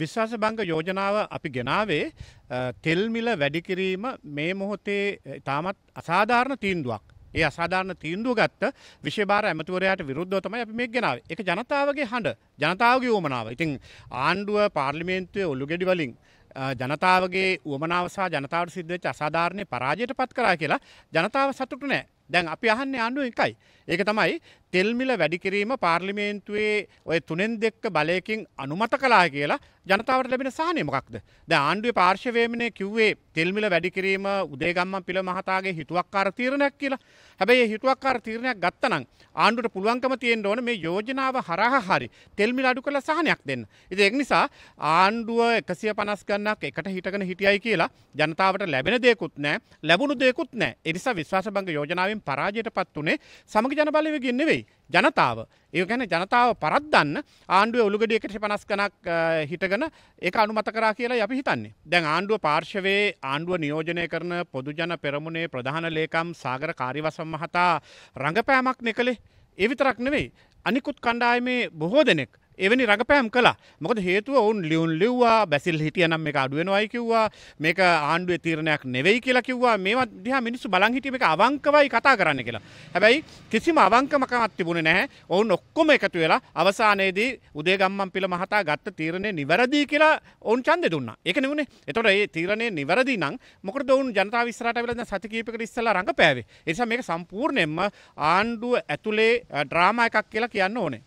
විශ්වාස බංග යෝජනාව අපි ගෙනාවේ තෙල්මිල වැඩිකිරීම මේ මොහොතේ තාමත් අසාධාරණ තීන්දුවක්. ඒ අසාධාරණ තීන්දුව ගත්ත විශේභාර ඇමතිවරයාට විරුද්ධව තමයි අපි මේ ගෙනාවේ. ඒක ජනතාවගේ හඬ, ජනතාවගේ උවමනාව. ඉතින් ආණ්ඩුව පාර්ලිමේන්තුවේ ඔලුගෙඩි වලින් ජනතාවගේ උවමනාවසා ජනතාවට සිද්ධවෙච්ච අසාධාරණය පරාජයට පත් කරා කියලා ජනතාව සතුටු නෑ. දැන් අපි අහන්නේ ආණ්ඩුව එකයි. ඒක තමයි තෙල්මිල වැඩිකිරීම පාර්ලිමේන්තුවේ ඔය තුනෙන් දෙක්ක බලයකින් අනුමත කලා කියලා ජනතාවට ලැබෙන සානයමකක්ද ද ආණ්ඩුවේ පාර්ශවේමනය කිව්වේ තෙල්මිල වැඩිකිරීම උදේගම්මන් පිළ මහතාගේ හිතුවක්කාර තීරණයක් කියලා හැබැයි හිතුවක්කාර තීරණයක් ගත්තනම් ආණ්ඩුට පුළුවන්කම තියෙන් ඕන මේ යෝජනාව හරහ හරි තෙල්මිල අඩු කළ සහනයක් දෙන්න. ඉති එක් නිසා ආණ්ඩුව එකසිය පනස් ගන්නක් එකට හිටගෙන හිටියයි කියලා ජනතාවට ලැබෙන දෙකුත් නෑ ලැබුණු දෙකුත් නෑ එනිසා විශ්වාස බංග යෝජනාවෙන් පරාජයට පත් වනේ සමග ජනබලව ගන්නෙවෙයි තමයි ජනතාව ඒකැන ජනතාව පරද්දන්න ආණ්ඩුව ඔළුගඩියකට පනස් කනක් හිටගන ඒ අනුමත කරා කියලා අපි හිතන්නේ දැන් ආණ්ඩුව පාර්ශවයේ ආණ්ඩුව නියෝජනය කරන පොදුජන පෙරමුණේ ප්‍රධාන ලේකම් සාගර කාරිවසම් මහතා රඟපෑමක් නෙකළේ එවිතරක් නෙවෙයි අනිකුත් කණ්ඩායමේ බොහෝ දෙනෙක් එවැනි රඟපෑම් කලා මොකද හේතුව ඔවුන් ලියුන් ලිව්වා බැසිල් හිටිය නම් මේ අඩුවෙනවායි කිව්වා මේක ආණ්ඩුවේ තීරණයක් නෙවෙයි කියලා කිව්වා මේවා දිහා මිනිස්සු බලන් හිටිය එක අවංකවයි කතා කරන්න කියලා. හැබැයි කිසිම අවංකමකමක් තිබුණේ නැහැ. ඔවුන් ඔක්කොම එකතු වෙලා අවසානයේදී උදේගම්මන් පිළ මහතා ගත්ත තීරණය නිවැරදි කියලා ඔවුන් ඡන්දෙ දුන්නා. ඒක නෙවුනේ. එතකොට මේ තීරණය නිවැරදි නම් මොකටද ඔවුන් ජනතාව ඉස්සරහට වෙලා දැන් සති කීපයකට ඉස්සලා රඟපෑවේ. ඒ නිසා මේක සම්පූර්ණයෙන්ම ආණ්ඩුව ඇතුලේ ඩ්‍රාමා එකක් කියලා කියන්න ඕනේ.